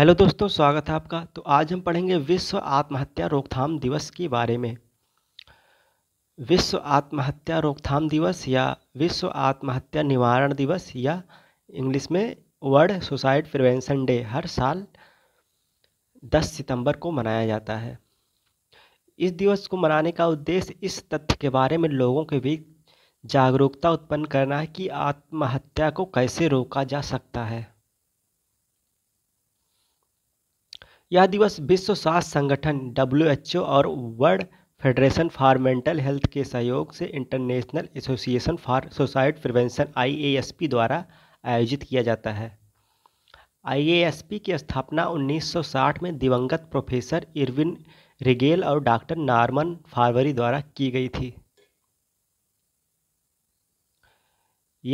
hello दोस्तों स्वागत है आपका तो आज हम पढ़ेंगे विश्व आत्महत्या रोकथाम दिवस के बारे में विश्व आत्महत्या रोकथाम दिवस या विश्व आत्महत्या निवारण दिवस या इंग्लिश में वर्ल्ड सुसाइड प्रिवेंशन डे हर साल 10 सितंबर को मनाया जाता है इस दिवस को मनाने का उद्देश्य इस तथ्य के बारे में लोगों के बीच जागरूकता उत्पन्न करना है कि आत्महत्या को कैसे रोका जा सकता है यह दिवस विश्व स्वास्थ्य संगठन डब्ल्यू और World Federation for Mental Health के सहयोग से International Association for Suicide Prevention I द्वारा आयोजित किया जाता है आई की स्थापना 1960 में दिवंगत प्रोफेसर इरविन रिगेल और डॉक्टर नार्मन फारवरी द्वारा की गई थी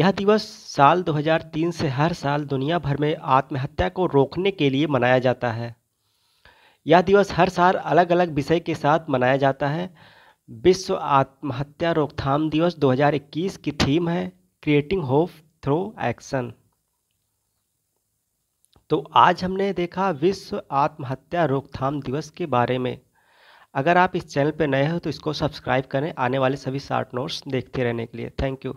यह दिवस साल 2003 से हर साल दुनिया भर में आत्महत्या को रोकने के लिए मनाया जाता है यह दिवस हर साल अलग अलग विषय के साथ मनाया जाता है विश्व आत्महत्या रोकथाम दिवस 2021 की थीम है क्रिएटिंग होप थ्रू एक्शन तो आज हमने देखा विश्व आत्महत्या रोकथाम दिवस के बारे में अगर आप इस चैनल पर नए हो तो इसको सब्सक्राइब करें आने वाले सभी शार्ट नोट्स देखते रहने के लिए थैंक यू